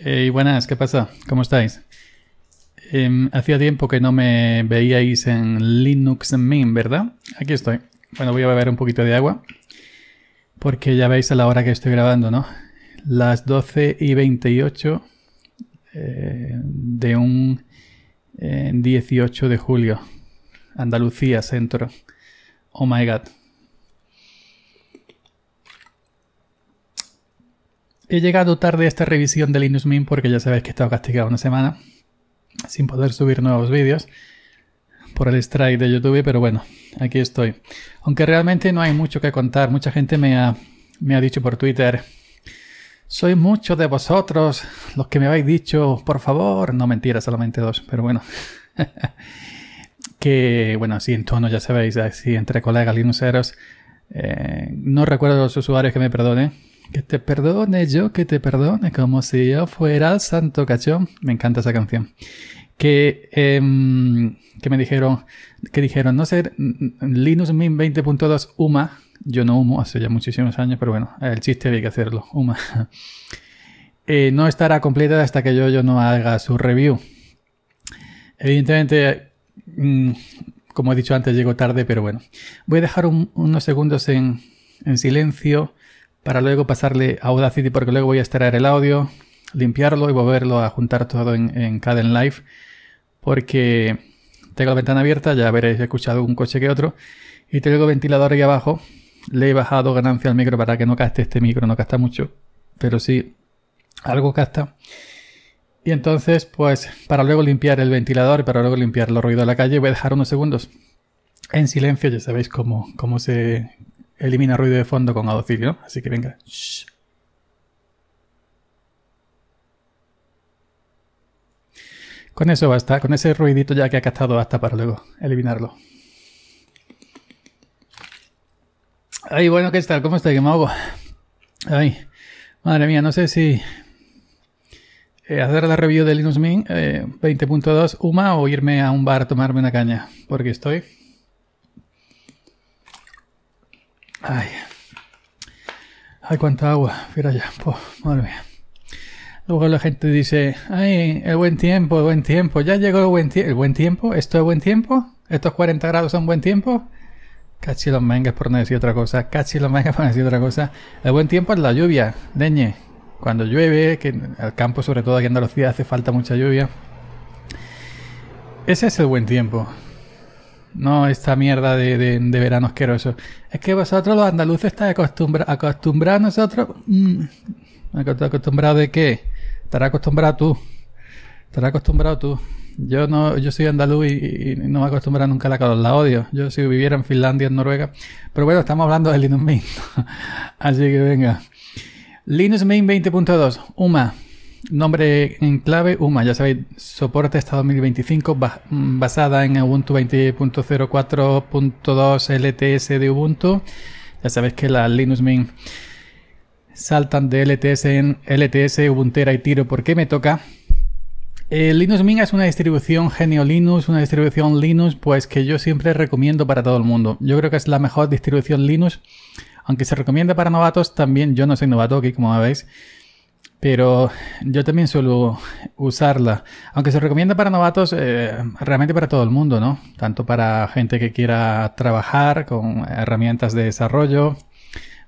Hey, buenas, ¿qué pasa? ¿Cómo estáis? Em, hacía tiempo que no me veíais en Linux Mint, ¿verdad? Aquí estoy. Bueno, voy a beber un poquito de agua. Porque ya veis a la hora que estoy grabando, ¿no? Las 12 y 28 eh, de un 18 eh, de julio. Andalucía, centro. Oh my god. He llegado tarde a esta revisión de Linux Mint porque ya sabéis que he estado castigado una semana sin poder subir nuevos vídeos por el strike de YouTube, pero bueno, aquí estoy. Aunque realmente no hay mucho que contar, mucha gente me ha, me ha dicho por Twitter, soy muchos de vosotros los que me habéis dicho, por favor, no mentira, solamente dos, pero bueno. que bueno, así en tono, ya sabéis, así entre colegas Linuxeros. Eh, no recuerdo los usuarios que me perdonen, que te perdone, yo que te perdone, como si yo fuera el santo cachón. Me encanta esa canción. Que, em, que me dijeron, que dijeron, no ser Linux Mint 20.2 UMA. Yo no humo hace ya muchísimos años, pero bueno, el chiste había que hacerlo, UMA. Eh, no estará completa hasta que yo, yo no haga su review. Evidentemente, mm, como he dicho antes, llego tarde, pero bueno. Voy a dejar unos segundos en, en silencio para luego pasarle a Audacity porque luego voy a extraer el audio, limpiarlo y volverlo a juntar todo en, en Caden Live porque tengo la ventana abierta, ya veréis, escuchado un coche que otro y tengo el ventilador ahí abajo, le he bajado ganancia al micro para que no gaste este micro, no gasta mucho, pero sí algo gasta. Y entonces, pues para luego limpiar el ventilador, y para luego limpiar los ruidos de la calle, voy a dejar unos segundos en silencio, ya sabéis cómo, cómo, se, elimina ruido de fondo con Adocilio, ¿no? Así que venga. Con eso basta, con ese ruidito ya que ha captado hasta para luego eliminarlo. Ay, bueno, ¿qué tal? ¿Cómo está? ¿Qué me Ay, madre mía, no sé si eh, hacer la review de Linux Mint 20.2 eh, UMA o irme a un bar a tomarme una caña, porque estoy Ay. Ay, cuánta agua. Mira ya. pues, madre mía. Luego la gente dice, ay, el buen tiempo, el buen tiempo. Ya llegó el buen tiempo. buen tiempo? ¿Esto es buen tiempo? ¿Estos 40 grados son buen tiempo? Cachi los mangas por no decir otra cosa. Cachi los mangas por no decir otra cosa. El buen tiempo es la lluvia, leñe. Cuando llueve, que al campo, sobre todo aquí en Andalucía, hace falta mucha lluvia. Ese es el buen tiempo. No, esta mierda de, de, verano asqueroso. Es que vosotros los andaluces estáis acostumbrados, acostumbrados nosotros... Mmm, ¿Acostumbrado de qué? Estarás acostumbrado tú. Estarás acostumbrado tú. Yo no, yo soy andaluz y, no me acostumbro nunca a la calor, la odio. Yo si viviera en Finlandia, en Noruega. Pero bueno, estamos hablando de Linux Mint. Así que venga. Linux Mint 20.2, UMA. Nombre en clave, UMA, ya sabéis, soporte hasta 2025 mm, basada en Ubuntu 20.04.2 LTS de Ubuntu. Ya sabéis que las Linux Mint saltan de LTS en LTS, Ubuntera y tiro porque me toca. Eh, Linux Mint es una distribución genio Linux, una distribución Linux, pues que yo siempre recomiendo para todo el mundo. Yo creo que es la mejor distribución Linux, aunque se recomienda para novatos, también yo no soy novato aquí, como veis pero yo también suelo usarla. Aunque se recomienda para novatos, eh, realmente para todo el mundo, ¿no? Tanto para gente que quiera trabajar con herramientas de desarrollo,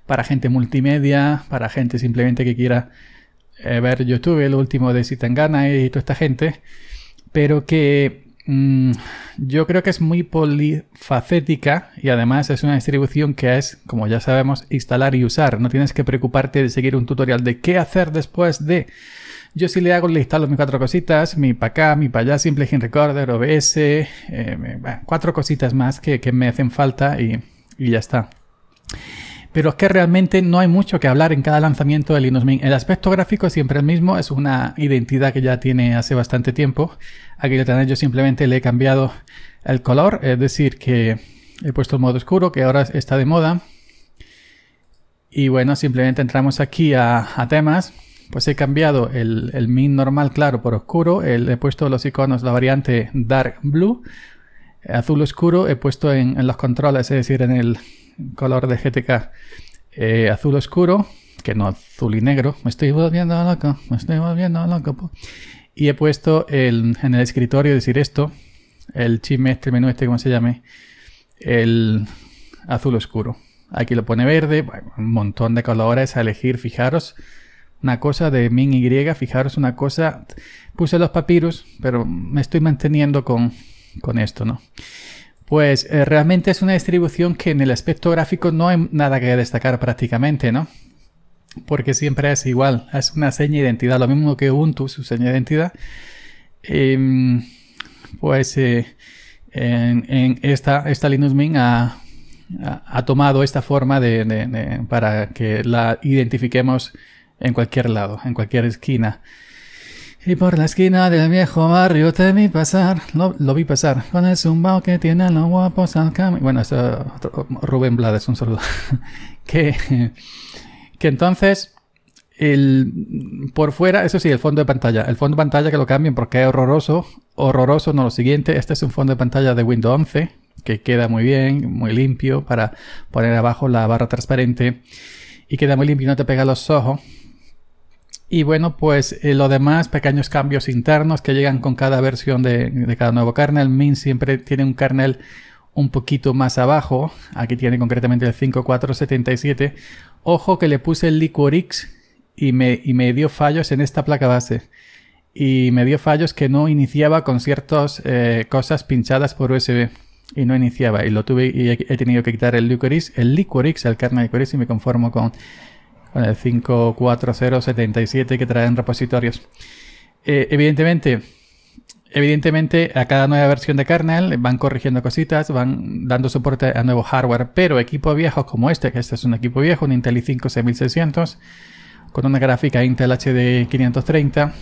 para gente multimedia, para gente simplemente que quiera eh, ver YouTube, el último de si tengana. y toda esta gente, pero que Mm, yo creo que es muy polifacética y además es una distribución que es, como ya sabemos, instalar y usar. No tienes que preocuparte de seguir un tutorial de qué hacer después de... Yo si le hago, le instalo mis cuatro cositas, mi pa acá, mi pa allá, Simple Recorder, OBS, eh, cuatro cositas más que, me hacen falta y, y ya está pero es que realmente no hay mucho que hablar en cada lanzamiento de Linux Mint. El aspecto gráfico es siempre el mismo, es una identidad que ya tiene hace bastante tiempo. Aquí lo tenéis, yo simplemente le he cambiado el color, es decir, que he puesto el modo oscuro, que ahora está de moda. Y bueno, simplemente entramos aquí a, temas. Pues he cambiado el, el Mint normal claro por oscuro, he puesto los iconos, la variante dark blue azul oscuro he puesto en, los controles, es decir, en el, color de GTK eh, azul oscuro, que no azul y negro. Me estoy volviendo loco, me estoy volviendo loco. Y he puesto en el escritorio, decir esto, el chisme este, menú este, como se llame, el azul oscuro. Aquí lo pone verde, un montón de colores a elegir, fijaros. Una cosa de min y, fijaros una cosa. Puse los papiros, pero me estoy manteniendo con, con esto, ¿no? Pues eh, realmente es una distribución que en el aspecto gráfico no hay nada que destacar prácticamente, ¿no? Porque siempre es igual, es una seña identidad, lo mismo que Ubuntu, su seña de identidad. Em, pues eh, en, esta, esta Linux Mint ha, tomado esta forma de, para que la identifiquemos en cualquier lado, en cualquier esquina. Y por la esquina del viejo barrio te vi pasar, lo, vi pasar, con el zumbao que tiene los guapos al camino. Bueno, esto, Rubén Blades, un saludo. que, que entonces, el, por fuera, eso sí, el fondo de pantalla. El fondo de pantalla que lo cambien porque es horroroso. Horroroso, no lo siguiente. Este es un fondo de pantalla de Windows 11, que queda muy bien, muy limpio, para poner abajo la barra transparente. Y queda muy limpio, y no te pega los ojos. Y bueno, pues eh, lo demás, pequeños cambios internos que llegan con cada versión de, cada nuevo kernel. Min siempre tiene un kernel un poquito más abajo. Aquí tiene concretamente el 5477. Ojo que le puse el Liquorix y me, y me dio fallos en esta placa base. Y me dio fallos que no iniciaba con ciertas eh, cosas pinchadas por USB. Y no iniciaba. Y lo tuve y he, tenido que quitar el Liquorix, el Liquorix, el kernel Liquorix y me conformo con con el 54077 que traen repositorios. Eh, evidentemente, evidentemente a cada nueva versión de kernel van corrigiendo cositas, van dando soporte a nuevo hardware, pero equipos viejos como este, que este es un equipo viejo, un Intel i5 6600 con una gráfica Intel HD 530.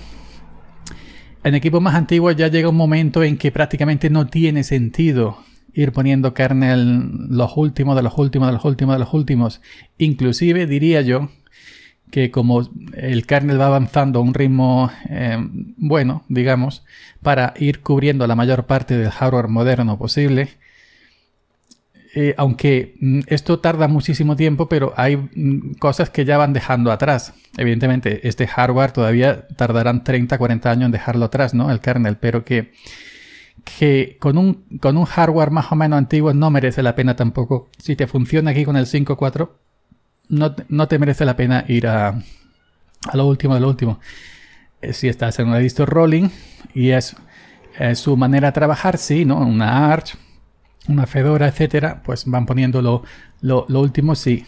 En equipos más antiguos ya llega un momento en que prácticamente no tiene sentido ir poniendo kernel los últimos de los últimos de los últimos de los últimos. Inclusive diría yo que como el kernel va avanzando a un ritmo eh, bueno, digamos, para ir cubriendo la mayor parte del hardware moderno posible, eh, aunque mm, esto tarda muchísimo tiempo, pero hay mm, cosas que ya van dejando atrás. Evidentemente, este hardware todavía tardarán 30, 40 años en dejarlo atrás, ¿no? El kernel, pero que, que con, un, con un hardware más o menos antiguo no merece la pena tampoco. Si te funciona aquí con el 5.4 no, no te merece la pena ir a, lo último de lo último. Eh, si estás en una distro rolling y es, su manera de trabajar, sí, ¿no? Una Arch, una Fedora, etcétera, pues van poniendo lo, último, sí.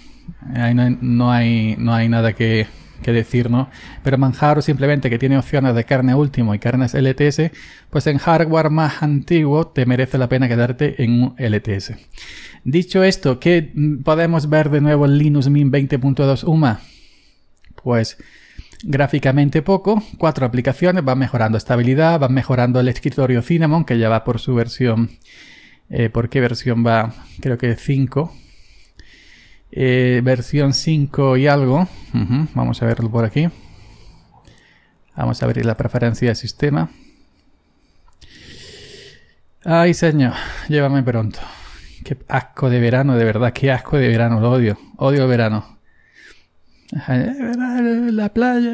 no hay, no hay nada que, que decir, ¿no? Pero Manjaro simplemente que tiene opciones de carne último y carnes LTS, pues en hardware más antiguo te merece la pena quedarte en un LTS. Dicho esto, ¿qué podemos ver de nuevo en Linux Mint 20.2 UMA? Pues gráficamente poco, cuatro aplicaciones, van mejorando estabilidad, van mejorando el escritorio Cinnamon, que ya va por su versión, eh, ¿por qué versión va? Creo que 5, eh, versión 5 y algo. Vamos a verlo por aquí. Vamos a abrir la preferencia del sistema. Ay, señor, llévame pronto. Qué asco de verano, de verdad, qué asco de verano, lo odio. Odio el verano. La playa.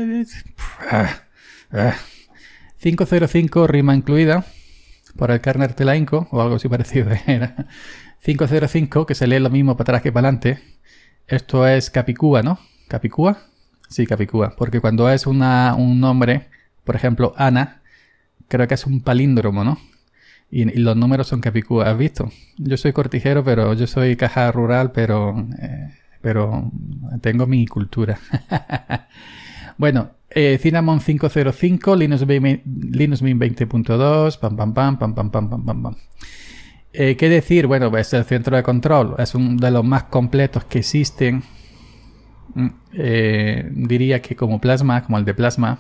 505 ah, ah. rima incluida por el la telanco o algo así parecido era. 505 que se lee lo mismo para atrás que para adelante esto es Capicúa, ¿no? ¿Capicúa? Sí, Capicúa. Porque cuando es una, un nombre, por ejemplo, Ana, creo que es un palíndromo, ¿no? Y, los números son Capicúa, ¿has visto? Yo soy cortijero, pero yo soy caja rural, pero, eh, pero tengo mi cultura. bueno, eh, Cinnamon 505, Linux Mint 20.2, pam, pam, pam, pam, pam, pam, pam, pam, pam. Eh, ¿Qué decir? Bueno, es el centro de control, es uno de los más completos que existen. Mm, eh, diría que como plasma, como el de plasma.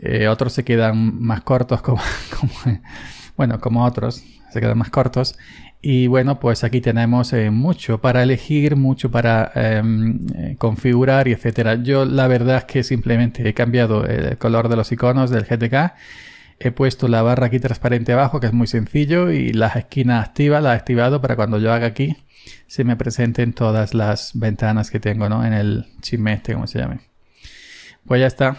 Eh, otros se quedan más cortos, como, bueno, como otros, se quedan más cortos. Y bueno, pues aquí tenemos mucho para elegir, mucho para em, configurar y etcétera. Yo la verdad es que simplemente he cambiado el color de los iconos del GTK he puesto la barra aquí transparente abajo, que es muy sencillo, y las esquinas activas, las he activado para cuando yo haga aquí, se me presenten todas las ventanas que tengo, ¿no? En el chisme este, como se llame. Pues ya está.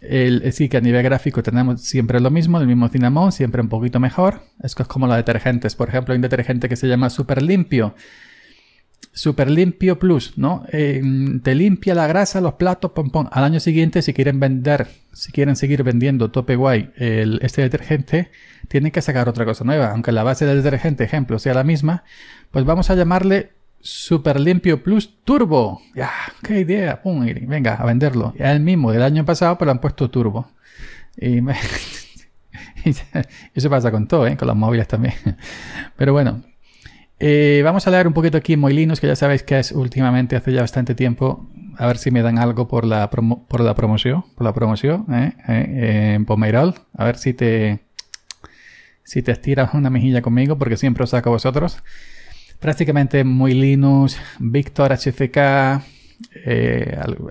El, eh, que a nivel gráfico tenemos siempre lo mismo, el mismo cinamón, siempre un poquito mejor. Es es como los detergentes. Por ejemplo, hay un detergente que se llama Super Limpio, Superlimpio Plus, ¿no? Eh, te limpia la grasa, los platos, pompón Al año siguiente, si quieren vender, si quieren seguir vendiendo Tope Guay este detergente, tienen que sacar otra cosa nueva. Aunque la base del detergente, ejemplo, sea la misma, pues vamos a llamarle Superlimpio Plus Turbo. Ya, qué idea. Pum, venga, a venderlo. Ya el mismo del año pasado, pero han puesto Turbo. Y me... Eso pasa con todo, ¿eh? con los móviles también. Pero bueno, eh, vamos a leer un poquito aquí en Moilinos, que ya sabéis que es últimamente, hace ya bastante tiempo, a ver si me dan algo por la, por la promoción, por la promoción, eh, eh, en Pomerol, a ver si te, si te estiras una mejilla conmigo, porque siempre os saco a vosotros. Prácticamente linux Víctor HFK,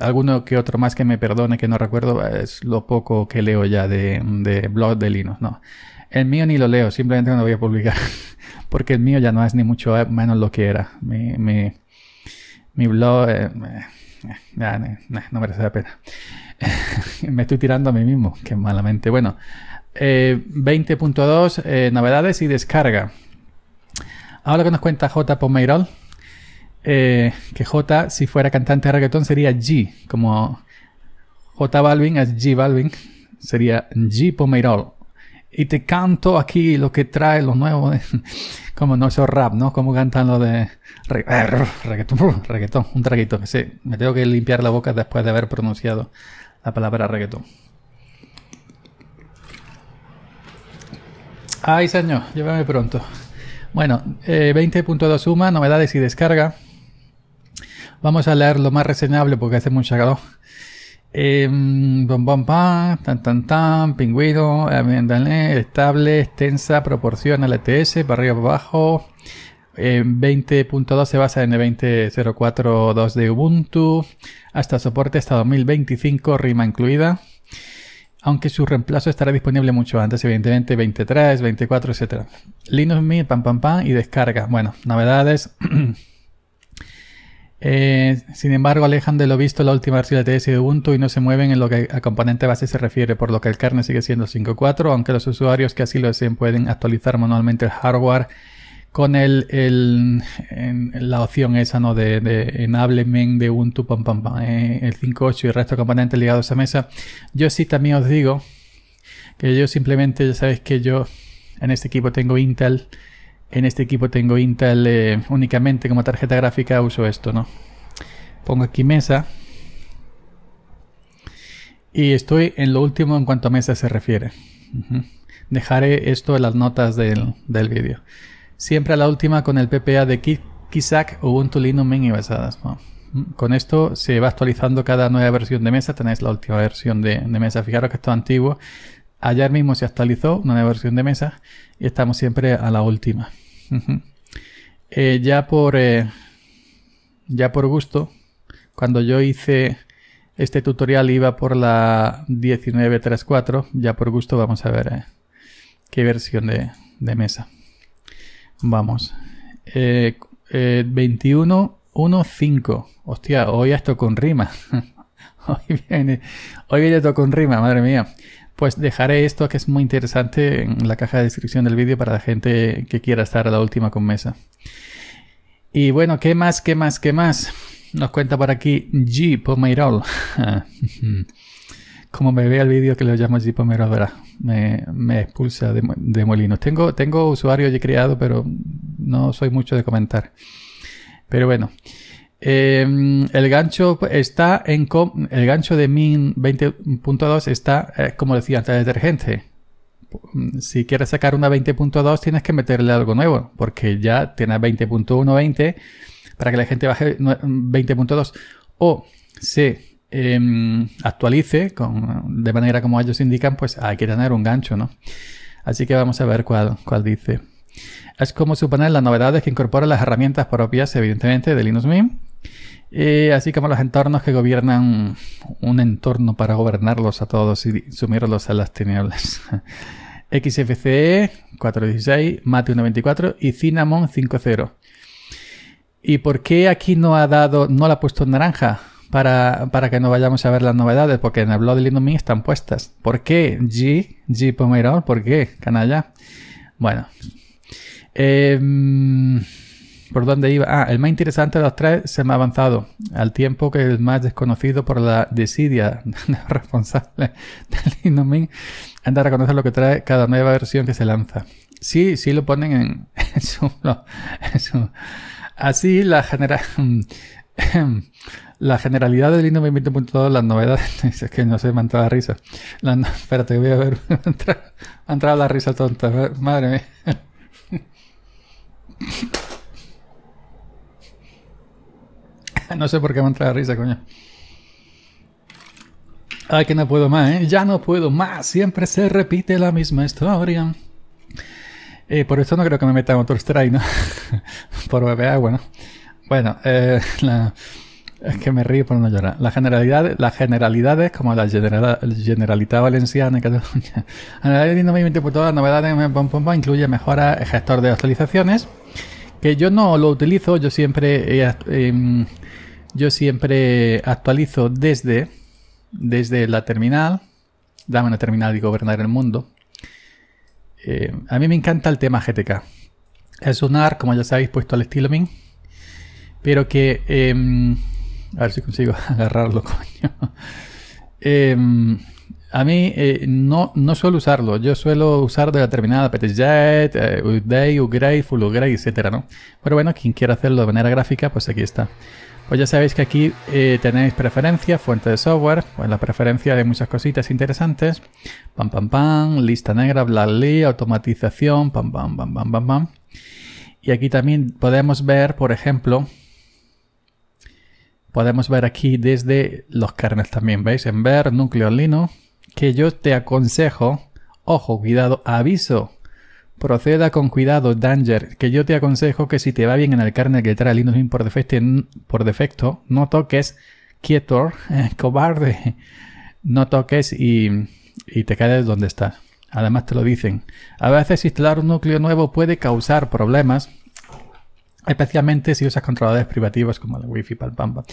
alguno que otro más que me perdone, que no recuerdo, es lo poco que leo ya de, de blog de Linux, ¿no? El mío ni lo leo, simplemente no lo voy a publicar. Porque el mío ya no es ni mucho menos lo que era. Mi, blog. Eh, eh, eh, no merece la pena. me estoy tirando a mí mismo, que malamente. Bueno, 20.2, novedades y descarga. Ahora que nos cuenta J. Pomeirol, que J, si fuera cantante de reggaetón, sería G, como J Balvin es G Balvin, sería G Pomeirol y te canto aquí lo que trae lo nuevo, como no eso rap, ¿no? Como cantan lo de eh, reggaetón, reggaetón, un traguito. Sí, me tengo que limpiar la boca después de haber pronunciado la palabra reggaetón. Ay, señor, llévame pronto. Bueno, eh, 20.2 suma, novedades y descarga. Vamos a leer lo más reseñable porque hace mucho calor. Eh, em, bom, pam, tan, tan, tan, pingüino, estable, extensa, proporción, LTS, para arriba, para abajo. 20.2 em, se basa en el 20.04.2 de Ubuntu. Hasta soporte hasta 2025, rima incluida. Aunque su reemplazo estará disponible mucho antes, evidentemente 23, 24, etc. Linux Mint, pam, pam, pam, y descarga. Bueno, novedades. Eh, sin embargo, alejan de lo visto la última versión de TS de Ubuntu y no se mueven en lo que a componente base se refiere, por lo que el kernel sigue siendo 5.4, aunque los usuarios que así lo deseen pueden actualizar manualmente el hardware con el, la opción esa ¿no? de, enablement de Ubuntu pam, pam, pam eh, el 5.8 y el resto de componentes ligados a mesa. Yo sí también os digo que yo simplemente, ya sabéis que yo en este equipo tengo Intel en este equipo tengo Intel eh, únicamente como tarjeta gráfica uso esto, ¿no? Pongo aquí mesa. Y estoy en lo último en cuanto a mesa se refiere. Dejaré esto en las notas del, vídeo. Siempre a la última con el PPA de Kisak, Ubuntu, Linux, y basadas. Con esto se va actualizando cada nueva versión de mesa. Tenéis la última versión de, de mesa. Fijaros que esto es antiguo. Ayer mismo se actualizó una nueva versión de mesa y estamos siempre a la última. Eh, ya por eh, ya por gusto, cuando yo hice este tutorial iba por la 1934, ya por gusto vamos a ver eh, qué versión de, de mesa. Vamos. 21.1.5. Hostia, hoy esto con rima. hoy, viene, hoy viene esto con rima, madre mía. Pues dejaré esto que es muy interesante en la caja de descripción del vídeo para la gente que quiera estar a la última con mesa. Y bueno, ¿qué más? ¿Qué más? ¿Qué más? Nos cuenta por aquí G. Pomerol. Como me ve el vídeo que lo llamo G. Pomerol, verá, me, expulsa de, molinos. Tengo, tengo usuario ya creado, pero no soy mucho de comentar. Pero bueno. Em, el gancho está en el gancho de min 20.2 está, eh, como decía antes, detergente. Si quieres sacar una 20.2 tienes que meterle algo nuevo, porque ya tienes 20.1, 20, para que la gente baje 20.2 o se em, actualice de manera como ellos indican, pues hay que tener un gancho, ¿no? Así que vamos a ver cuál, cuál dice. Es como suponer las novedades que incorporan las herramientas propias, evidentemente, de Linux Mint eh, así como los entornos que gobiernan un entorno para gobernarlos a todos y sumirlos a las tinieblas. XFCE 416, Mate 1.24 y Cinnamon 50. ¿Y por qué aquí no ha dado, no la ha puesto en naranja? Para, que no vayamos a ver las novedades, porque en el blog de Linux están puestas. ¿Por qué? G, G Pomerol, ¿por qué, canalla? Bueno. Em, ¿Por dónde iba? Ah, el más interesante de los tres se me ha avanzado, al tiempo que el más desconocido por la desidia responsable del lindomin anda a reconocer lo que trae cada nueva versión que se lanza. Sí, sí lo ponen en, su, Así la genera... la generalidad del Linux 20.2, las novedades, es que no se me ha entrado la risa. espérate, voy a ver, me la risa tonta, madre mía. no sé por qué me entra la risa, coño. Ay, que no puedo más, ¿eh? Ya no puedo más. Siempre se repite la misma historia. Eh, por esto no creo que me meta otro strike, ¿no? por bebé, bueno. Bueno, eh, es que me río por no llorar. Las generalidades, las generalidades como la general, Generalitat Valenciana en Cataluña. me invito por todas las novedades, incluye mejora, gestor de actualizaciones. Que yo no lo utilizo, yo siempre, eh, em, yo siempre actualizo desde, desde la terminal. Dame una terminal y gobernar el mundo. Eh, a mí me encanta el tema GTK. Es un AR, como ya sabéis, puesto al estilo min. Pero que... Em, a ver si consigo agarrarlo, coño. Em, a mí eh, no, no suelo usarlo. Yo suelo usar de determinada PTJet, eh, Uday, Ugray, Full Ugray, etc. ¿no? Pero bueno, quien quiera hacerlo de manera gráfica, pues aquí está. Pues ya sabéis que aquí eh, tenéis preferencia, fuente de software, pues la preferencia de muchas cositas interesantes. Pam, pam, pam, lista negra, blah, automatización, pam, pam, pam, pam, pam, pam. Y aquí también podemos ver, por ejemplo, podemos ver aquí desde los kernels también, ¿veis? En ver, núcleo Lino que yo te aconsejo, ojo, cuidado, aviso, proceda con cuidado, danger, que yo te aconsejo que si te va bien en el kernel que trae Linux Mint por defecto, por defecto no toques quieto, cobarde, no toques y, y te caes donde estás. Además te lo dicen. A veces instalar un núcleo nuevo puede causar problemas especialmente si usas controladores privativos como el Wi-Fi Palpampa.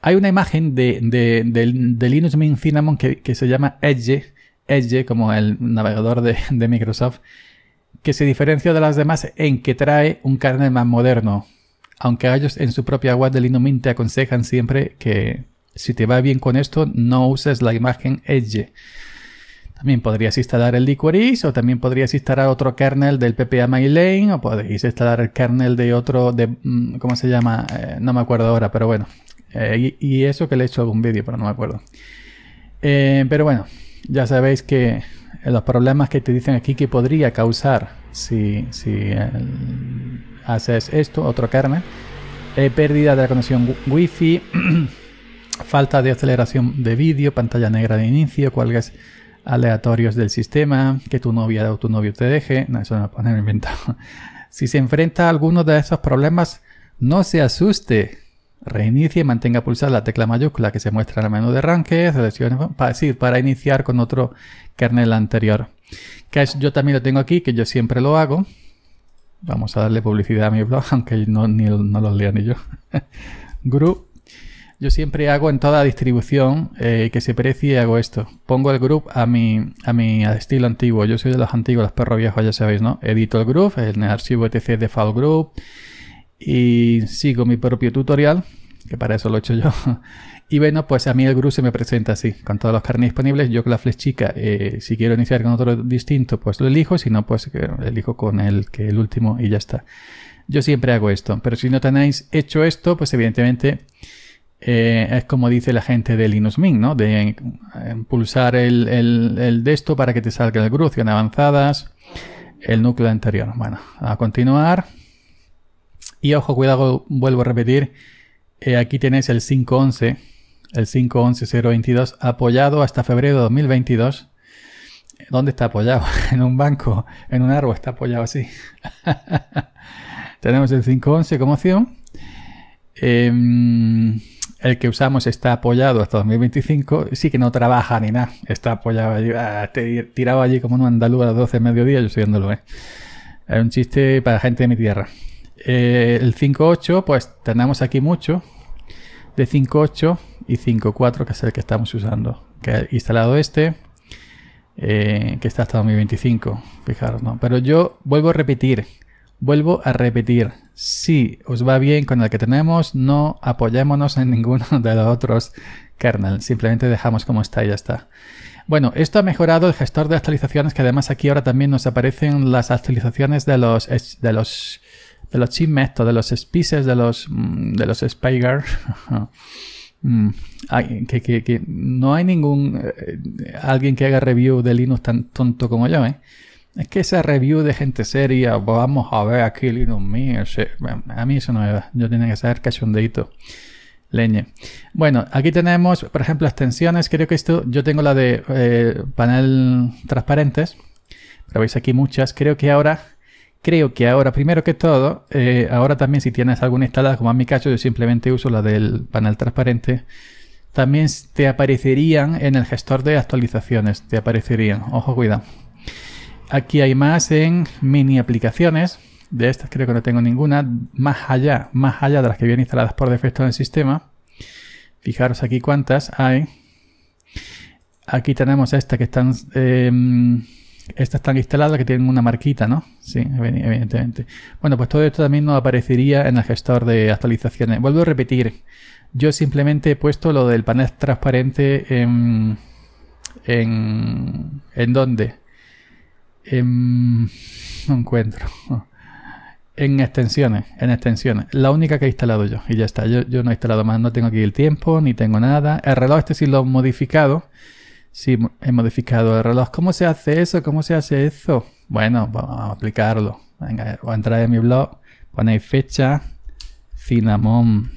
Hay una imagen de, Linux Mint Cinnamon que, que, se llama Edge, Edge como el navegador de, de Microsoft, que se diferencia de las demás en que trae un kernel más moderno. Aunque ellos en su propia web de Linux Mint te aconsejan siempre que si te va bien con esto, no uses la imagen Edge también podrías instalar el Liquorice o también podrías instalar otro kernel del PPA MyLane o podéis instalar el kernel de otro, de, mm, ¿cómo se llama? Eh, no me acuerdo ahora, pero bueno. Eh, y, eso que le he hecho algún vídeo, pero no me acuerdo. Eh, pero bueno, ya sabéis que los problemas que te dicen aquí que podría causar si, si haces esto, otro kernel, pérdida de la conexión wifi, falta de aceleración de vídeo, pantalla negra de inicio, cuál es aleatorios del sistema, que tu novia o tu novio te deje. No, eso no lo inventado. Si se enfrenta a alguno de esos problemas, no se asuste. Reinicie y mantenga pulsada la tecla mayúscula que se muestra en la menú de arranque, seleccione para, para iniciar con otro kernel anterior. Que yo también lo tengo aquí, que yo siempre lo hago. Vamos a darle publicidad a mi blog, aunque no, ni, no lo lea ni yo. Group yo siempre hago en toda distribución eh, que se precie hago esto. Pongo el group a mi, a mi estilo antiguo. Yo soy de los antiguos, los perros viejos, ya sabéis, ¿no? Edito el group, el archivo etc de fall group y sigo mi propio tutorial, que para eso lo he hecho yo. y bueno, pues a mí el grupo se me presenta así, con todos los carnes disponibles. Yo con la flechica, eh, si quiero iniciar con otro distinto, pues lo elijo, si no, pues eh, elijo con el que el último y ya está. Yo siempre hago esto, pero si no tenéis hecho esto, pues evidentemente eh, es como dice la gente de Linux Mint, ¿no? De eh, pulsar el, el, de esto para que te salga el cruz en avanzadas, el núcleo anterior. Bueno, a continuar. Y ojo, cuidado, vuelvo a repetir. Eh, aquí tenéis el 511, el 511022, apoyado hasta febrero de 2022. ¿Dónde está apoyado? En un banco, en un árbol, está apoyado así. Tenemos el 511 como opción. Em, el que usamos está apoyado hasta 2025, sí que no trabaja ni nada, está apoyado allí, ah, tirado allí como un andaluz a las 12 del mediodía, yo estoy viéndolo, ¿eh? Es un chiste para gente de mi tierra. Eh, el 5.8, pues tenemos aquí mucho de 5.8 y 5.4, que es el que estamos usando, que ha instalado este, eh, que está hasta 2025, fijaros, Pero yo vuelvo a repetir, Vuelvo a repetir, si os va bien con el que tenemos, no apoyémonos en ninguno de los otros kernels, simplemente dejamos como está y ya está. Bueno, esto ha mejorado el gestor de actualizaciones, que además aquí ahora también nos aparecen las actualizaciones de los de los de los de los spices, de los mm, de los mm, que, no hay ningún eh, alguien que haga review de Linux tan tonto como yo, ¿eh? Es que esa review de gente seria, vamos a ver aquí Linux a mí eso no me va. Yo tenía que saber cachondeito. Leñe. Bueno, aquí tenemos, por ejemplo, extensiones. Creo que esto, yo tengo la de eh, panel transparentes, pero veis aquí muchas. Creo que ahora, creo que ahora, primero que todo, eh, ahora también si tienes alguna instalada, como en mi caso, yo simplemente uso la del panel transparente también te aparecerían en el gestor de actualizaciones. Te aparecerían. Ojo, cuidado. Aquí hay más en mini aplicaciones. De estas creo que no tengo ninguna. Más allá, más allá de las que vienen instaladas por defecto en el sistema. Fijaros aquí cuántas hay. Aquí tenemos estas que están... Em, estas están instaladas que tienen una marquita, ¿no? Sí, evidentemente. Bueno, pues todo esto también nos aparecería en el gestor de actualizaciones. Vuelvo a repetir, yo simplemente he puesto lo del panel transparente en... ¿En, en dónde? En, em, no encuentro. En extensiones, en extensiones. La única que he instalado yo. Y ya está. Yo, no he instalado más. No tengo aquí el tiempo, ni tengo nada. El reloj este si lo he modificado. si he modificado el reloj. ¿Cómo se hace eso? ¿Cómo se hace eso? Bueno, vamos a aplicarlo. Venga, eh, voy a entrar en mi blog. Ponéis fecha. Cinnamon.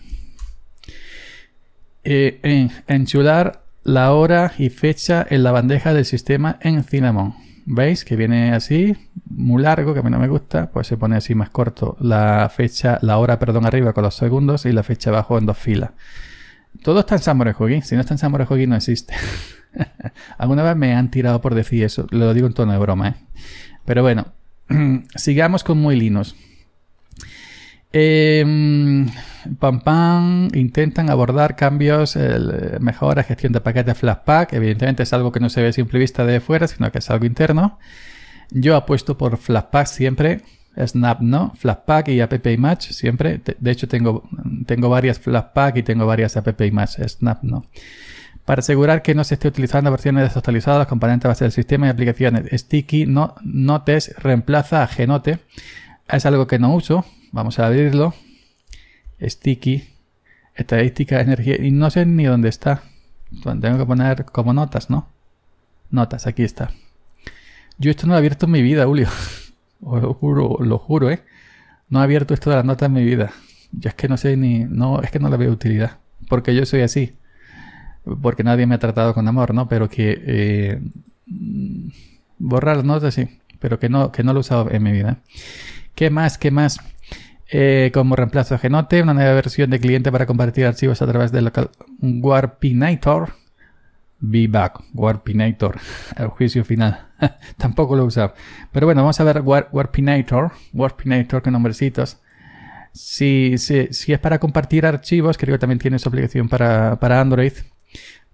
Eh, enchular la hora y fecha en la bandeja del sistema en Cinnamon. ¿Veis? Que viene así, muy largo, que a mí no me gusta, pues se pone así más corto. La fecha, la hora, perdón, arriba con los segundos y la fecha abajo en dos filas. Todo está en Samurai Hogi, Si no está en Samurai Hogi no existe. Alguna vez me han tirado por decir eso. Lo digo en tono de broma, ¿eh? Pero bueno, sigamos con muy linos. Eh, pam pam, intentan abordar cambios, el, eh, mejora gestión de paquetes flashpack. Evidentemente es algo que no se ve a simple vista de fuera, sino que es algo interno. Yo apuesto por flashpack siempre. Snap no, Flashpack y App siempre. De hecho, tengo, tengo varias flashpack y tengo varias App Snap no. Para asegurar que no se esté utilizando versiones desactualizadas, los componentes base del sistema y aplicaciones. Sticky no, Notes reemplaza a Genote es algo que no uso. Vamos a abrirlo. Sticky. Estadística, energía. Y no sé ni dónde está. Tengo que poner como notas, ¿no? Notas, aquí está. Yo esto no lo he abierto en mi vida, Julio. lo juro, lo juro, ¿eh? No he abierto esto de las notas en mi vida. Yo es que no sé ni... No, es que no le veo utilidad. Porque yo soy así. Porque nadie me ha tratado con amor, ¿no? Pero que... Eh, borrar las notas, sí. Pero que no, que no lo he usado en mi vida. ¿Qué más? ¿Qué más? Eh, como reemplazo a Genote, una nueva versión de cliente para compartir archivos a través del Warpinator. back, Warpinator, el juicio final. Tampoco lo he usado. Pero bueno, vamos a ver Warpinator, Warpinator, qué nombrecitos. Si, es para compartir archivos, creo que también tiene su aplicación para, Android.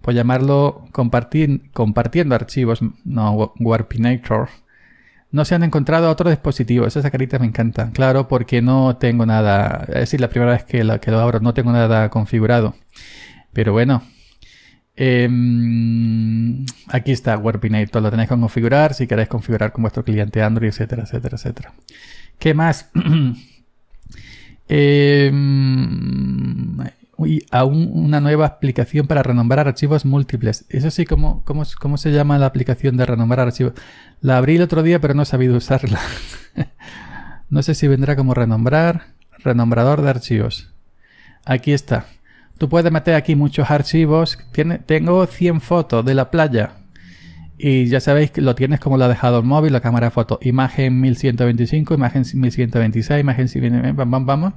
Pues llamarlo compartir, compartiendo archivos, no Warpinator. No se han encontrado otros dispositivos. Esas carita me encantan. Claro, porque no tengo nada. Es decir, la primera vez que, lo abro no tengo nada configurado. Pero bueno. Em, aquí está Todo Lo tenéis que configurar si queréis configurar con vuestro cliente Android, etcétera, etcétera, etcétera. ¿Qué más? eh, y a una nueva aplicación para renombrar archivos múltiples. Eso sí, ¿cómo, se llama la aplicación de renombrar archivos? La abrí el otro día, pero no he sabido usarla. no sé si vendrá como renombrar, renombrador de archivos. Aquí está. Tú puedes meter aquí muchos archivos. tengo 100 fotos de la playa. Y ya sabéis que lo tienes como lo ha dejado el móvil, la cámara foto, imagen 1125, imagen 1126, imagen si vamos, vamos.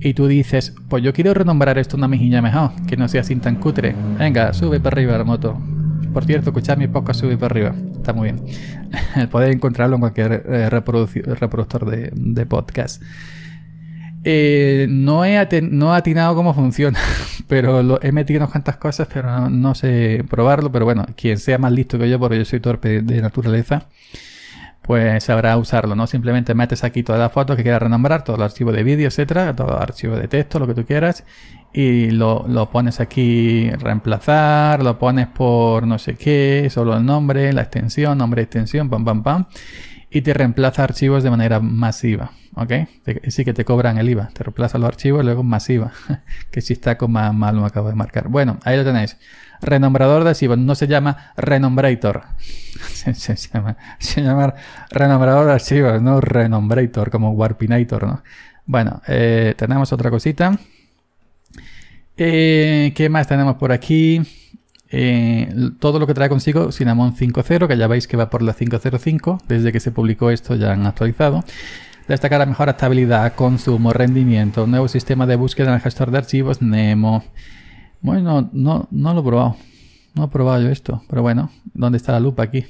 Y tú dices, pues yo quiero renombrar esto una mejilla mejor, que no sea sin tan cutre. Venga, sube para arriba la moto. Por cierto, escuchad mi podcast Sube para arriba. Está muy bien. Podéis encontrarlo en cualquier eh, reproductor de podcast. Eh, no, he no atinado cómo funciona, pero lo he metido unas cuantas cosas, pero no, sé probarlo. Pero bueno, quien sea más listo que yo, porque yo soy torpe de naturaleza, pues sabrá usarlo, ¿no? Simplemente metes aquí todas las fotos que quieras renombrar, todo el archivo de vídeo, etcétera, todo el archivo de texto, lo que tú quieras, y lo, pones aquí reemplazar, lo pones por no sé qué, solo el nombre, la extensión, nombre extensión, pam, pam, pam y te reemplaza archivos de manera masiva. ¿Ok? sí que te cobran el IVA. Te reemplaza los archivos luego masiva. que si está como mal lo acabo de marcar. Bueno, ahí lo tenéis. Renombrador de archivos. No se llama Renombrator. se, llama, se Renombrador de archivos, no Renombrator, como Warpinator, ¿no? Bueno, eh, tenemos otra cosita. Eh, ¿Qué más tenemos por aquí? Eh, todo lo que trae consigo Cinnamon 5.0, que ya veis que va por la 5.05, desde que se publicó esto ya han actualizado. Destacar mejor estabilidad, consumo, rendimiento, nuevo sistema de búsqueda en el gestor de archivos, Nemo. Bueno, no, no lo he probado. No he probado yo esto, pero bueno, ¿dónde está la lupa aquí?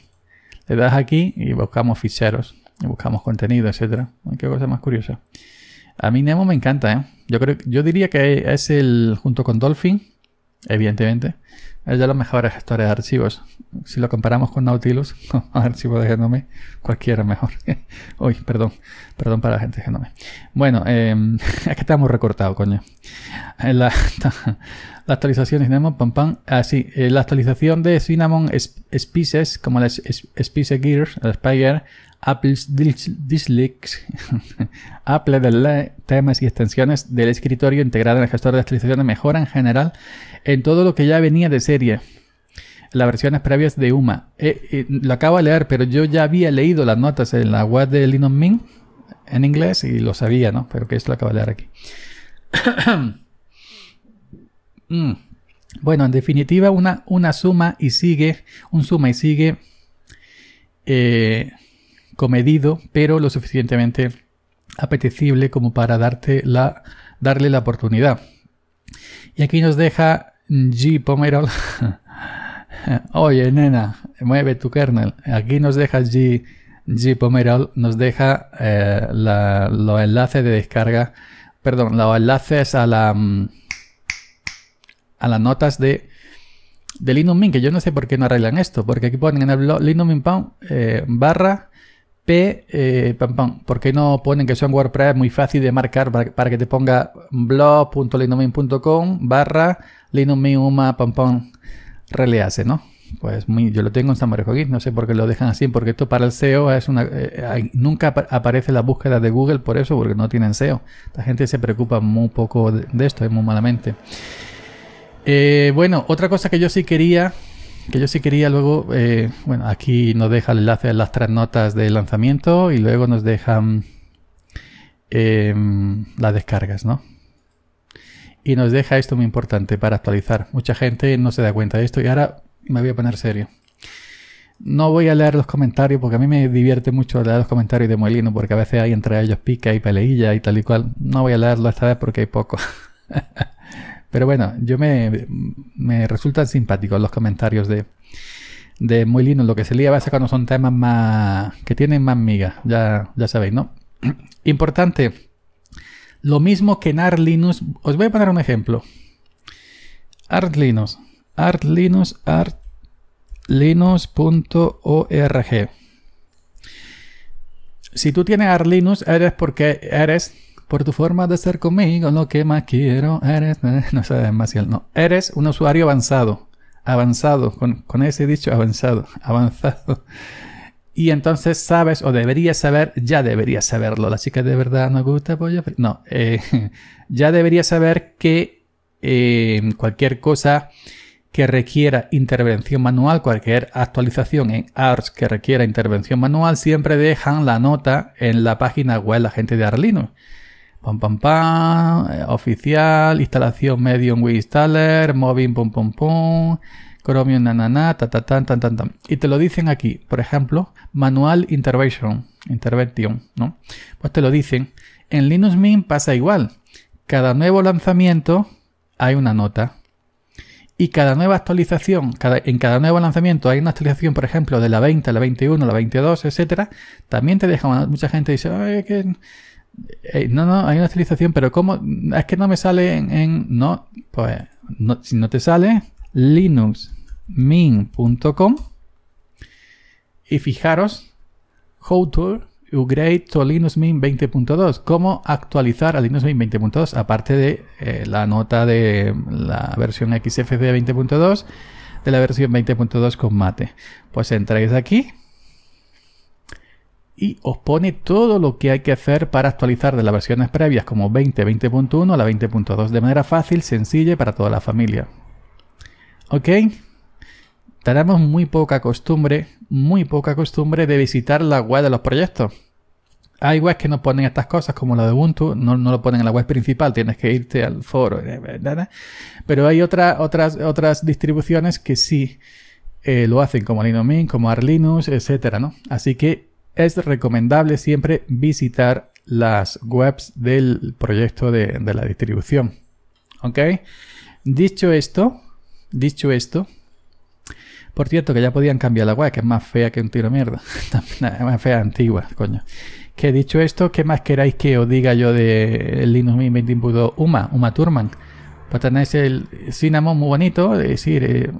Le das aquí y buscamos ficheros, y buscamos contenido, etcétera. Qué cosa más curiosa. A mí Nemo me encanta, ¿eh? Yo creo, yo diría que es el junto con Dolphin, evidentemente, es de los mejores gestores de archivos. Si lo comparamos con Nautilus, con archivos de Genome, cualquiera mejor. Uy, perdón, perdón para la gente de Genome. Bueno, eh, aquí estamos recortados, coño. Eh, la, actualización de Cinnamon, pam, pam. Ah, eh, la actualización de Cinnamon Species, como las Species Gears, la Spire, Apple's Apple de temas y extensiones del escritorio integrado en el gestor de actualizaciones mejora en general en todo lo que ya venía de serie. Las versiones previas de UMA. Eh, eh, lo acabo de leer, pero yo ya había leído las notas en la web de Linux Mint en inglés y lo sabía, ¿no? Pero que esto lo acabo de leer aquí. Mm. Bueno, en definitiva, una, una suma y sigue, un suma y sigue. Eh, comedido, pero lo suficientemente apetecible como para darte la, darle la oportunidad. Y aquí nos deja G. Pomerol. Oye, nena, mueve tu kernel. Aquí nos deja G. G. Pomerol, nos deja eh, los enlaces de descarga, perdón, los enlaces a, la, mm, a las notas de, de Linux Mint, que yo no sé por qué no arreglan esto, porque aquí ponen en el blog Linux Mint Pound eh, barra P, eh, pam, pam, ¿por qué no ponen que son WordPress muy fácil de marcar para, que te ponga blog.linumin.com barra linumainuma pam, pam, release, ¿no? Pues yo lo tengo en San Marejo no sé por qué lo dejan así, porque esto para el SEO es una... Eh, nunca aparece la búsqueda de Google por eso, porque no tienen SEO. La gente se preocupa muy poco de, esto, es eh, muy malamente. bueno, otra cosa que yo sí quería que yo sí quería luego, eh, bueno, aquí nos deja el enlace a las tres notas de lanzamiento y luego nos dejan em, las descargas, ¿no? Y nos deja esto muy importante para actualizar. Mucha gente no se da cuenta de esto y ahora me voy a poner serio. No voy a leer los comentarios porque a mí me divierte mucho leer los comentarios de Molino porque a veces hay entre ellos pica y peleilla y tal y cual. No voy a leerlo esta vez porque hay poco. Pero bueno, yo me, me resultan simpáticos los comentarios de, de Muy Linux, lo que se lía a veces cuando son temas más que tienen más miga, ya, ya sabéis, ¿no? Importante, lo mismo que en os voy a poner un ejemplo. Art Linux, Si tú tienes Arlinux, eres porque eres por tu forma de ser conmigo, lo que más quiero, eres, eh, no sé, demasiado, no, eres un usuario avanzado, avanzado, con, ese dicho avanzado, avanzado. Y entonces sabes o deberías saber, ya deberías saberlo. La chica de verdad no gusta pollo No, eh, ya deberías saber que eh, cualquier cosa que requiera intervención manual, cualquier actualización en ARS que requiera intervención manual, siempre dejan la nota en la página web la gente de Arlino. Pam, pam, pam. Eh, oficial. Instalación Medium Wii Installer. Movin, pum, pum, pum. Chromium, nanana, ta, ta, tan, tan, tan, Y te lo dicen aquí. Por ejemplo, Manual Intervention. Intervention, ¿no? Pues te lo dicen. En Linux Mint pasa igual. Cada nuevo lanzamiento hay una nota. Y cada nueva actualización, en cada nuevo lanzamiento hay una actualización, por ejemplo, de la 20, la 21, la 22, etcétera, también te deja mucha gente dice, Ay, que eh, no, no, hay una actualización, pero ¿cómo? Es que no me sale en... no, pues si no te sale, linuxmin.com y fijaros, how to upgrade to Linux Mint 20.2. Cómo actualizar a Linux Mint 20.2, aparte de eh, la nota de la versión XFC 20.2, de la versión 20.2 con mate. Pues entráis aquí y os pone todo lo que hay que hacer para actualizar de las versiones previas como 20, 20.1 a la 20.2 de manera fácil, sencilla y para toda la familia. ¿Ok? Tenemos muy poca costumbre, muy poca costumbre de visitar la web de los proyectos. Hay webs que no ponen estas cosas como la de Ubuntu, no, lo ponen en la web principal, tienes que irte al foro, eh, eh, pero hay otras, otras distribuciones que sí eh, lo hacen, como Linux como Arlinux, etcétera, Así que es recomendable siempre visitar las webs del proyecto de, la distribución. ¿Ok? Dicho esto, dicho esto, por cierto, que ya podían cambiar la web, que es más fea que un tiro mierda. Eh, más fea antigua, coño. Que dicho esto, ¿qué más queráis que os diga yo de Linux Mint Uma, Uma Turman? Pues tenéis el Cinnamon muy bonito, es decir, eh,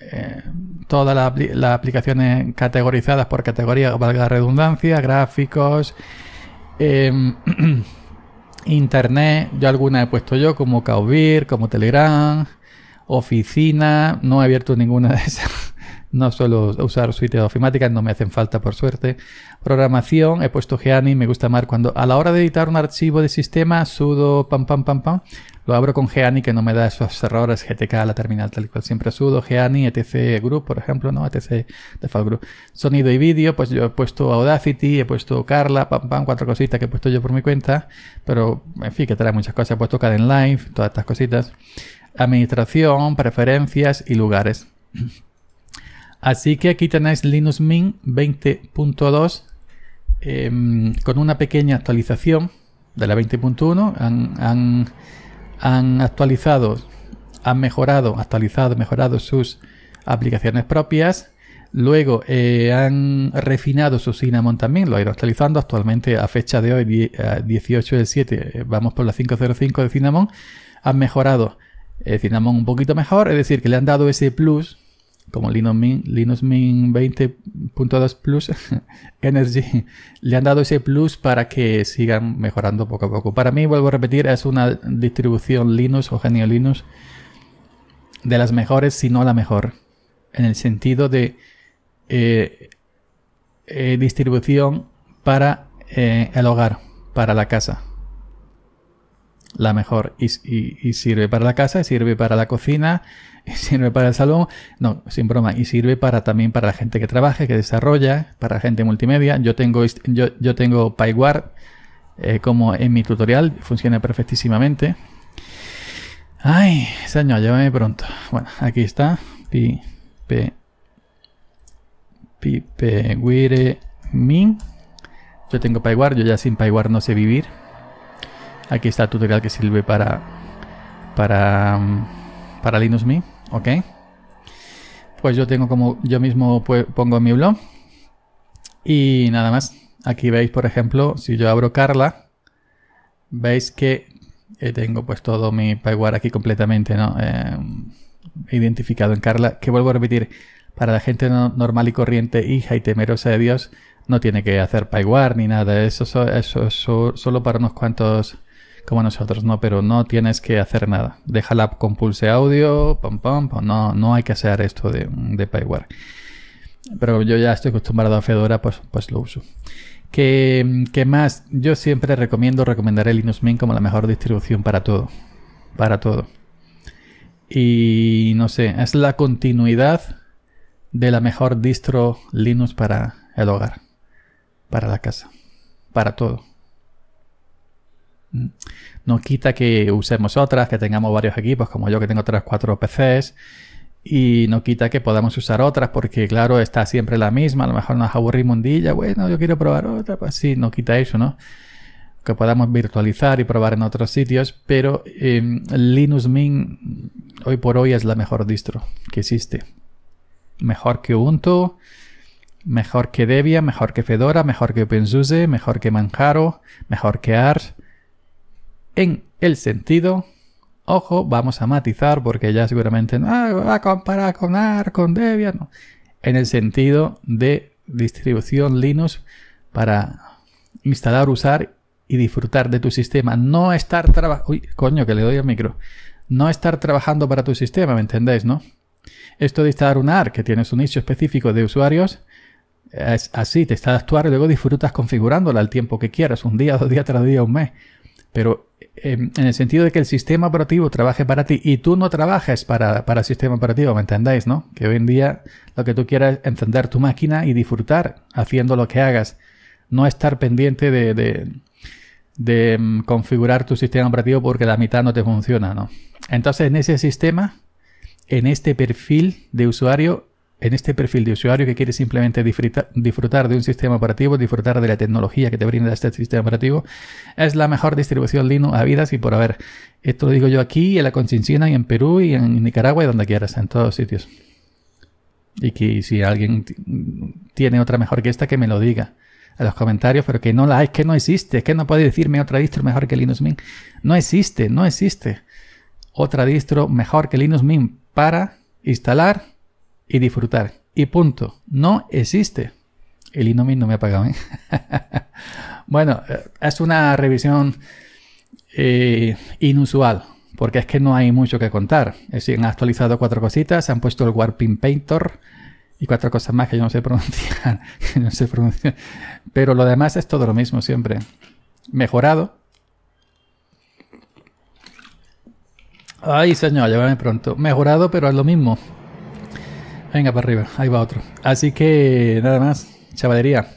eh, todas las, aplicaciones categorizadas por categoría, valga la redundancia, gráficos, em, internet, yo alguna he puesto yo como Kaubir, como Telegram, oficina, no he abierto ninguna de esas. No suelo usar suite de ofimática, no me hacen falta por suerte. Programación, he puesto Geani, me gusta más cuando a la hora de editar un archivo de sistema sudo pam pam pam pam. Lo abro con Geani que no me da esos errores GTK a la terminal tal y cual siempre sudo, Geani, etc group, por ejemplo, ¿no? etc default group. Sonido y vídeo, pues yo he puesto Audacity, he puesto Carla, pam pam, cuatro cositas que he puesto yo por mi cuenta, pero en fin, que trae muchas cosas, he puesto en Live, todas estas cositas. Administración, preferencias y lugares. Así que aquí tenéis Linux Mint 20.2 em, con una pequeña actualización de la 20.1. Han, actualizado, han mejorado, actualizado, mejorado sus aplicaciones propias. Luego eh, han refinado su Cinnamon también, lo han ido actualizando. Actualmente, a fecha de hoy, 18 eh, del 7, eh, vamos por la 5.05 de Cinnamon. Han mejorado Cinnamon un poquito mejor, es decir, que le han dado ese plus como Linux Mint, Linux 20.2 Plus Energy, le han dado ese plus para que sigan mejorando poco a poco. Para mí, vuelvo a repetir, es una distribución Linux o genio Linux de las mejores, si no la mejor, en el sentido de eh, eh, distribución para eh, el hogar, para la casa la mejor. Y, sirve para la casa, sirve para la cocina, sirve para el salón. No, sin broma. Y sirve para también para la gente que trabaja, que desarrolla, para la gente multimedia. Yo tengo, este, yo, tengo PyWare eh, como en mi tutorial. Funciona perfectísimamente. Ay, señor, llévame pronto. Bueno, aquí está. Pi, pe, pi, min. Yo tengo PyWare. Yo ya sin PyWare no sé vivir. Aquí está el tutorial que sirve para, para, mm, para Linux Me, ¿ok? Pues yo tengo como yo mismo pongo mi blog. Y nada más, aquí veis por ejemplo, si yo abro Carla, veis que eh, tengo pues todo mi PyWare aquí completamente ¿no? Eh, identificado en Carla, que vuelvo a repetir, para la gente normal y corriente, hija y temerosa de Dios, no tiene que hacer PyWare ni nada, eso, eso, eso solo para unos cuantos como nosotros, no, pero no tienes que hacer nada. Déjala con pulse audio, pam, pam, No, no hay que hacer esto de, de Pyware. Pero yo ya estoy acostumbrado a Fedora, pues, pues lo uso. ¿Qué, ¿Qué, más? Yo siempre recomiendo, recomendaré Linux Mint como la mejor distribución para todo. Para todo. Y no sé, es la continuidad de la mejor distro Linux para el hogar, para la casa, para todo. No quita que usemos otras, que tengamos varios equipos, como yo que tengo otras cuatro PCs, y no quita que podamos usar otras, porque claro, está siempre la misma, a lo mejor nos aburrimos un día, bueno, yo quiero probar otra, pues sí, no quita eso, ¿no? Que podamos virtualizar y probar en otros sitios, pero em, Linux Mint hoy por hoy es la mejor distro que existe. Mejor que Ubuntu, mejor que Debian, mejor que Fedora, mejor que OpenSUSE, mejor que Manjaro, mejor que Arch en el sentido. Ojo, vamos a matizar porque ya seguramente no ah, va a comparar con AR, con Debian. En el sentido de distribución Linux para instalar, usar y disfrutar de tu sistema. No estar trabajando. Uy, coño, que le doy al micro. No estar trabajando para tu sistema, ¿me entendéis, no? Esto de instalar un AR que tienes un nicho específico de usuarios, es así, te está de actuar y luego disfrutas configurándola al tiempo que quieras, un día, dos días, tres días, un mes pero em, en el sentido de que el sistema operativo trabaje para ti y tú no trabajes para, el sistema operativo, ¿me entendáis? ¿no? Que hoy en día lo que tú quieras es encender tu máquina y disfrutar haciendo lo que hagas, no estar pendiente de, de em, configurar tu sistema operativo porque la mitad no te funciona. ¿no? Entonces en ese sistema, en este perfil de usuario, en este perfil de usuario que quiere simplemente disfrutar de un sistema operativo, disfrutar de la tecnología que te brinda este sistema operativo, es la mejor distribución Linux a vidas y por haber. Esto lo digo yo aquí, en la Conchinchina y en Perú y en Nicaragua y donde quieras, en todos sitios. Y que si alguien tiene otra mejor que esta, que me lo diga en los comentarios, pero que no la hay, es que no existe, es que no puede decirme otra distro mejor que Linux Mint. No existe, no existe otra distro mejor que Linux Mint para instalar y disfrutar. Y punto. No existe. El inomín no me ha pagado. ¿eh? bueno, eh, es una revisión eh, inusual, porque es que no hay mucho que contar. Es decir, han actualizado cuatro cositas, han puesto el Warping Painter y cuatro cosas más que yo no sé pronunciar. no sé pronunciar. Pero lo demás es todo lo mismo siempre. Mejorado. Ay, señor, llévame pronto. Mejorado, pero es lo mismo. Venga, para arriba. Ahí va otro. Así que nada más. chavalería.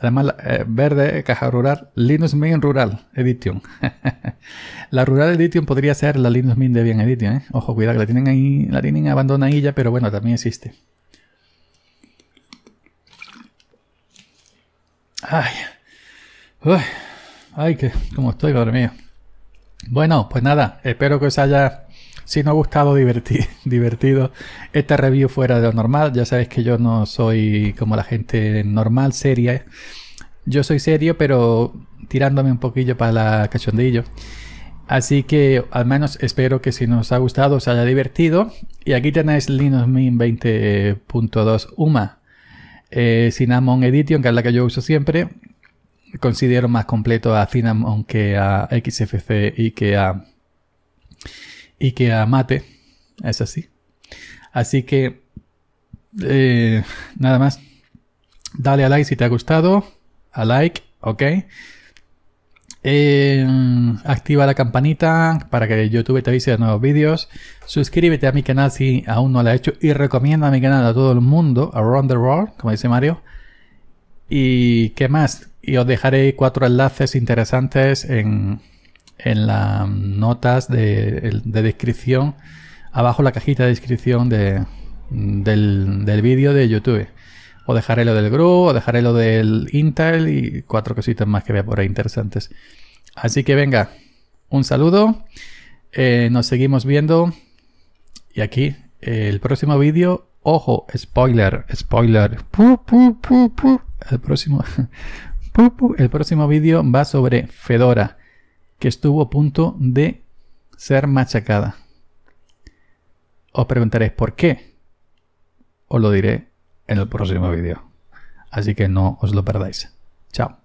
Además, eh, verde, caja rural, Linux Mint Rural Edition. la Rural Edition podría ser la Linux Mint Debian Edition, ¿eh? Ojo, cuidado, que la tienen ahí, la tienen abandonadilla, pero bueno, también existe. Ay, ay, que como estoy, madre mía. Bueno, pues nada, espero que os haya si no ha gustado divertido, divertido esta review fuera de lo normal, ya sabéis que yo no soy como la gente normal, seria. Yo soy serio, pero tirándome un poquillo para la cachondillo. Así que al menos espero que si nos ha gustado os haya divertido. Y aquí tenéis Linux Mint 20.2 UMA. Eh, Cinnamon Edition, que es la que yo uso siempre. Considero más completo a Cinnamon que a XFC y que a y que amate Es así. Así que eh, nada más. Dale a like si te ha gustado. A like, ok. Eh, activa la campanita para que YouTube te avise de nuevos vídeos. Suscríbete a mi canal si aún no lo has hecho. Y recomienda mi canal a todo el mundo. Around the world, como dice Mario. ¿Y qué más? Y os dejaré cuatro enlaces interesantes en, en las notas de, descripción, abajo la cajita de descripción del, vídeo de YouTube. O dejaré lo del Gru, o dejaré lo del Intel y cuatro cositas más que vea por ahí interesantes. Así que venga, un saludo, eh, nos seguimos viendo y aquí el próximo vídeo, ojo, spoiler, spoiler, el próximo, el próximo vídeo va sobre Fedora que estuvo a punto de ser machacada. Os preguntaréis por qué. Os lo diré en el próximo vídeo. Así que no os lo perdáis. Chao.